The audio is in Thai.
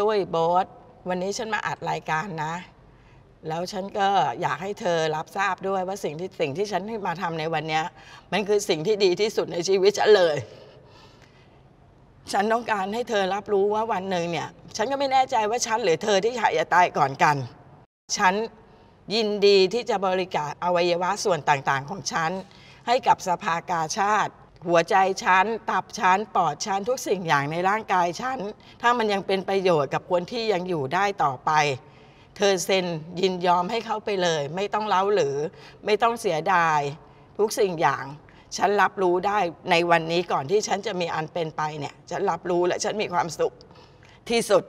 ตุ้ยโบ๊ทวันนี้ฉันมาอัดรายการนะ แล้วฉันก็อยากให้เธอรับทราบด้วยว่าสิ่งที่สิ่งที่ฉันมาทำในวันนี้ มันคือสิ่งที่ดีที่สุดในชีวิตฉันเลย ฉันต้องการให้เธอรับรู้ว่าวันหนึ่งเนี่ยฉันก็ไม่แน่ใจว่าฉันหรือเธอที่อยากจะตายก่อนกัน ฉันยินดีที่จะบริการอวัยวะส่วนต่างๆ ของฉันให้กับสภากาชาติหัวใจชั้นตับชั้นปอดชั้นทุกสิ่งอย่างในร่างกายชั้นถ้ามันยังเป็นประโยชน์กับคนที่ยังอยู่ได้ต่อไป เธอเซ็นยินยอมให้เขาไปเลย ไม่ต้องเล้าหรือ ไม่ต้องเสียดายทุกสิ่งอย่าง ฉันรับรู้ได้ในวันนี้ก่อนที่ฉันจะมีอันเป็นไปเนี่ยฉันรับรู้และฉันมีความสุขที่สุด